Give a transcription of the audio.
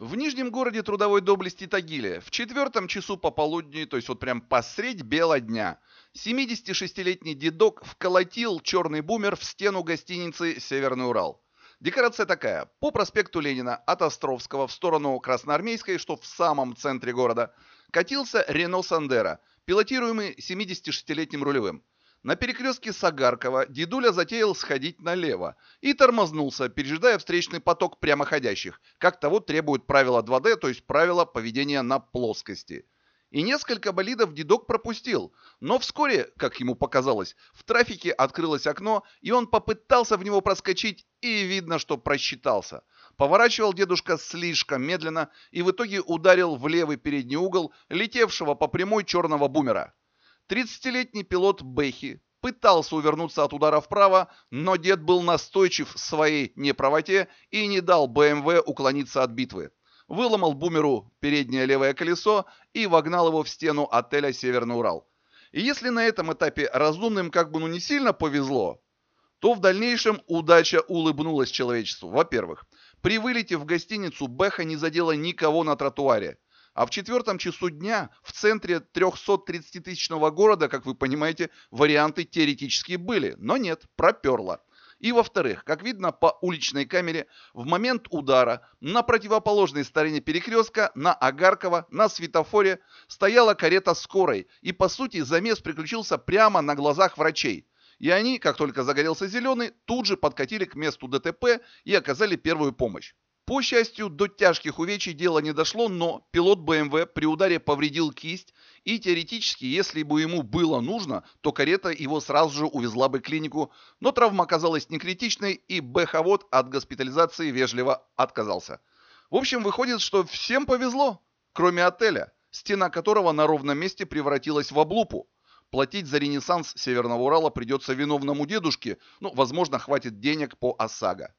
В Нижнем городе трудовой доблести Тагиле в четвертом часу пополудни, то есть вот прям посредь бела дня, 76-летний дедок вколотил черный бумер в стену гостиницы «Северный Урал». Декорация такая. По проспекту Ленина от Островского в сторону Красноармейской, что в самом центре города, катился Рено Сандера, пилотируемый 76-летним рулевым. На перекрестке Сагаркова дедуля затеял сходить налево и тормознулся, пережидая встречный поток прямоходящих, как того требует правило 2D, то есть правило поведения на плоскости. И несколько болидов дедок пропустил, но вскоре, как ему показалось, в трафике открылось окно, и он попытался в него проскочить, и видно, что просчитался. Поворачивал дедушка слишком медленно и в итоге ударил в левый передний угол летевшего по прямой черного бумера. 30-летний пилот Бэхи пытался увернуться от удара вправо, но дед был настойчив в своей неправоте и не дал БМВ уклониться от битвы. Выломал бумеру переднее левое колесо и вогнал его в стену отеля «Северный Урал». И если на этом этапе разумным как бы ну не сильно повезло, то в дальнейшем удача улыбнулась человечеству. Во-первых, при вылете в гостиницу Беха не задела никого на тротуаре – а в четвертом часу дня в центре 330-тысячного города, как вы понимаете, варианты теоретически были, но нет, проперло. И во-вторых, как видно по уличной камере, в момент удара на противоположной стороне перекрестка, на Агаркова, на светофоре стояла карета скорой, и по сути замес приключился прямо на глазах врачей. И они, как только загорелся зеленый, тут же подкатили к месту ДТП и оказали первую помощь. По счастью, до тяжких увечий дело не дошло, но пилот БМВ при ударе повредил кисть, и теоретически, если бы ему было нужно, то карета его сразу же увезла бы к клинику, но травма оказалась не критичной, и Бэховод от госпитализации вежливо отказался. В общем, выходит, что всем повезло, кроме отеля, стена которого на ровном месте превратилась в облупу. Платить за ренессанс Северного Урала придется виновному дедушке, ну, возможно, хватит денег по ОСАГО.